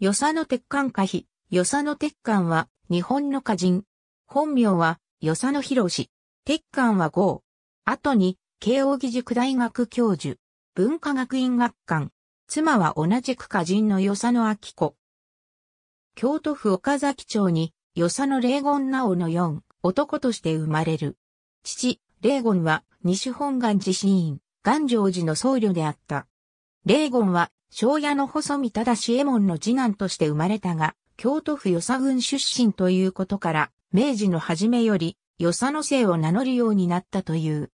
与謝野鉄管可否、与謝野鉄管は、日本の歌人。本名は、与謝野博士。鉄管は号。後に、慶應義塾大学教授。文化学院学館。妻は同じく歌人の与謝野明子。京都府岡崎町に、与謝野霊言直の四、男として生まれる。父、霊言は、西本願寺寺院、願成寺の僧侶であった。霊言は、庄屋の細見忠志右衛門の次男として生まれたが、京都府与佐郡出身ということから、明治の初めより、与謝の姓を名乗るようになったという。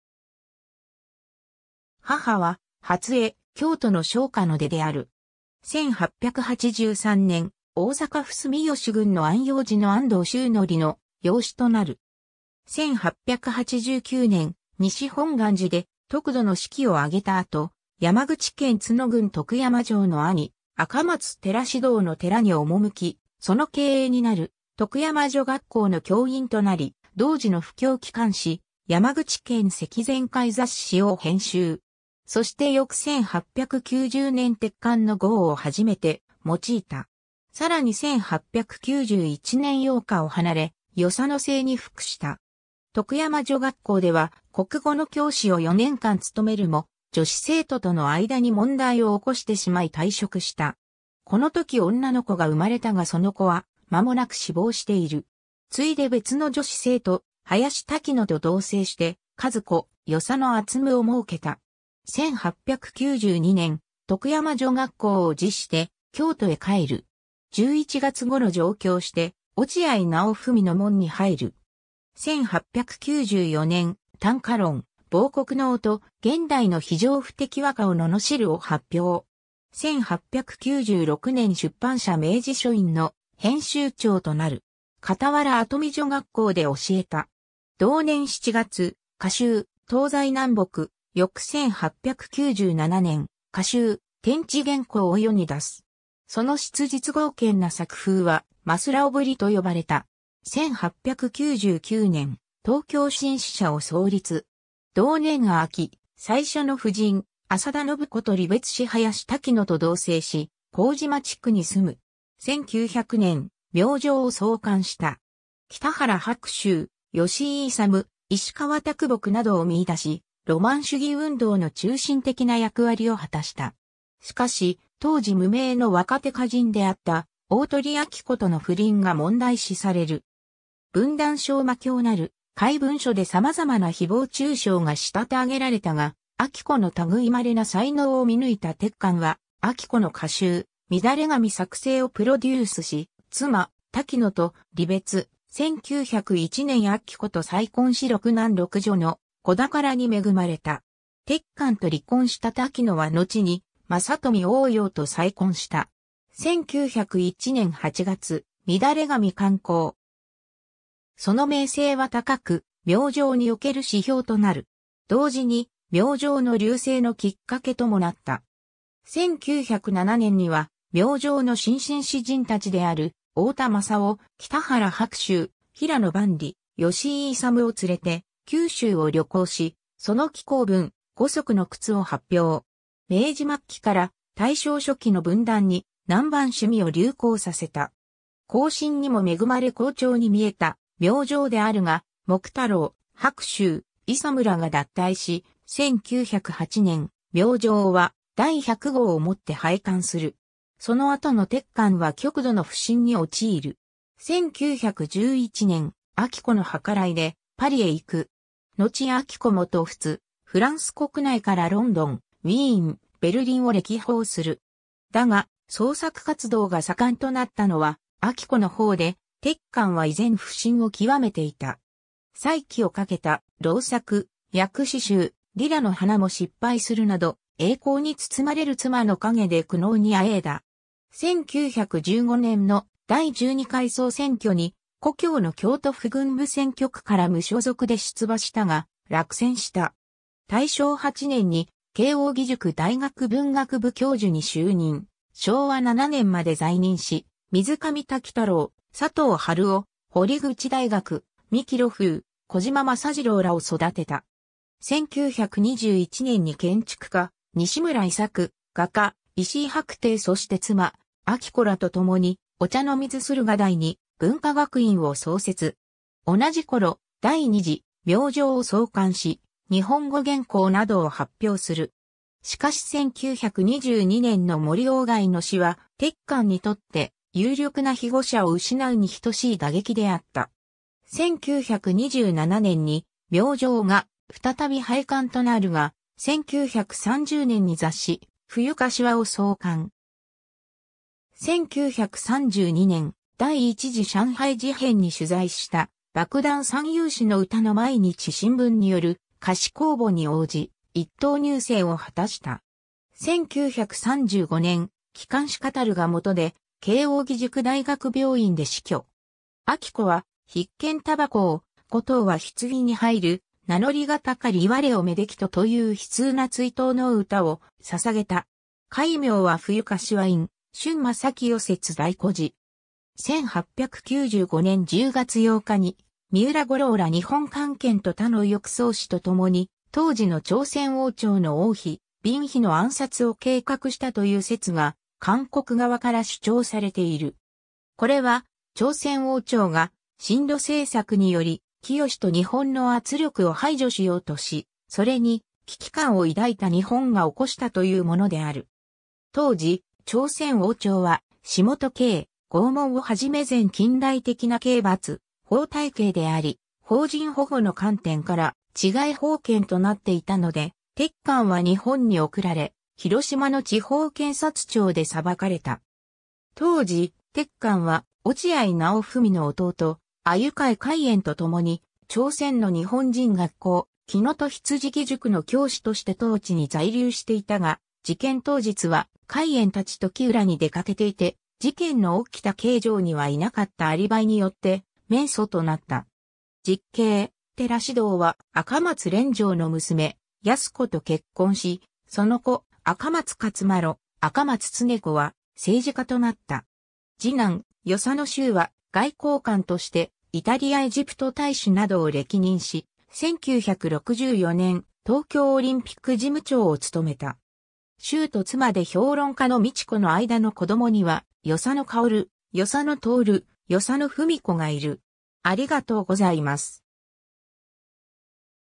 母は、初江、京都の商家の出である。1883年、大阪府住吉郡の安養寺の安藤修則の養子となる。1889年、西本願寺で、特度の式を挙げた後、山口県角郡徳山城の兄、赤松寺指導の寺に赴き、その経営になる徳山女学校の教員となり、同時の布教機関誌、山口県赤前会雑誌を編集。そして翌1890年鉄管の号を初めて用いた。さらに1891年8日を離れ、与謝野生に服した。徳山女学校では国語の教師を4年間務めるも、女子生徒との間に問題を起こしてしまい退職した。この時女の子が生まれたがその子は間もなく死亡している。ついで別の女子生徒、林滝野と同棲して、和子、与謝野厚夢を設けた。1892年、徳山女学校を辞して、京都へ帰る。11月頃上京して、落合直文の門に入る。1894年、短歌論、亡国の音、現代の非常不適和歌を罵るを発表。1896年出版社明治書院の編集長となる。傍ら後見女学校で教えた。同年7月、歌集、東西南北、翌1897年、歌集、天地原稿を世に出す。その質実合憲な作風は、マスラオブリと呼ばれた。1899年、東京新支社を創立。同年秋、最初の夫人、浅田信子と離別し林滝野と同棲し、麹島地区に住む。1900年、病状を創刊した。北原白秋、吉井勇、石川拓木などを見出し、ロマン主義運動の中心的な役割を果たした。しかし、当時無名の若手歌人であった、大鳥明子との不倫が問題視される。分断症魔境なる、怪文書で様々な誹謗中傷が仕立て上げられたが、秋子の類まれな才能を見抜いた鉄管は、秋子の歌集、乱れ髪作成をプロデュースし、妻、滝野と離別、1901年秋子と再婚し六男六女の子宝に恵まれた。鉄管と離婚した滝野は後に、正富王洋と再婚した。1901年8月、乱れ髪観光。その名声は高く、明星における指標となる。同時に、明星の流星のきっかけともなった。1907年には、明星の新進詩人たちである、大田正夫、北原白秋、平野万里、吉井勇を連れて、九州を旅行し、その紀行文、五足の靴を発表。明治末期から大正初期の分断に南蛮趣味を流行させた。後進にも恵まれ好調に見えた明星であるが、木太郎、白州、磯村が脱退し、1908年、明星は第100号をもって廃刊する。その後の鉄管は極度の不振に陥る。1911年、秋子の計らいでパリへ行く。後秋子もと仏、フランス国内からロンドン、ウィーン、ベルリンを歴訪する。だが、創作活動が盛んとなったのは、秋子の方で、鉄管は依然不振を極めていた。再起をかけた、老作、薬師集、リラの花も失敗するなど、栄光に包まれる妻の陰で苦悩にあえいだ。1915年の第12回総選挙に、故郷の京都府軍部選挙区から無所属で出馬したが、落選した。大正8年に、慶応義塾大学文学部教授に就任。昭和7年まで在任し、水上滝太郎、佐藤春夫、堀口大学、三木露風、小島正次郎らを育てた。1921年に建築家、西村伊作、画家、石井白帝そして妻、明子らと共に、お茶の水駿河台に文化学院を創設。同じ頃、第二次、病状を創刊し、日本語原稿などを発表する。しかし1922年の森鴎外の死は、鉄管にとって有力な被護者を失うに等しい打撃であった。1927年に病状が再び廃刊となるが、1930年に雑誌、冬柏を創刊。1932年、第一次上海事変に取材した爆弾三遊士の歌の毎日新聞による歌詞公募に応じ、一等入生を果たした。1935年、機関誌カタルが元で慶応義塾大学病院で死去。秋子は、必見タバコを、古藤は棺に入る、名乗りがたかり我をめできとという悲痛な追悼の歌を捧げた。戒名は冬かしわ院、春正清節大古寺。1895年10月8日に、三浦五郎ら日本関係と他の抑争士と共に、当時の朝鮮王朝の王妃、貧妃の暗殺を計画したという説が韓国側から主張されている。これは、朝鮮王朝が、進路政策により、清と日本の圧力を排除しようとし、それに危機感を抱いた日本が起こしたというものである。当時、朝鮮王朝は、下と刑、拷問をはじめ前近代的な刑罰、法体系であり、法人保護の観点から、違い法権となっていたので、鉄管は日本に送られ、広島の地方検察庁で裁かれた。当時、鉄管は落合直文の弟、鮎海海縁と共に、朝鮮の日本人学校、木野と羊木塾の教師として当地に在留していたが、事件当日は海縁たちと木浦に出かけていて、事件の起きた形状にはいなかったアリバイによって、面相となった。実刑、寺指導は赤松連城の娘、安子と結婚し、その後、赤松勝丸、赤松常子は政治家となった。次男、与謝野修は外交官としてイタリアエジプト大使などを歴任し、1964年東京オリンピック事務長を務めた。州と妻で評論家の美智子の間の子供には、与謝野薫、与謝野徹、与謝野文子がいる。ありがとうございます。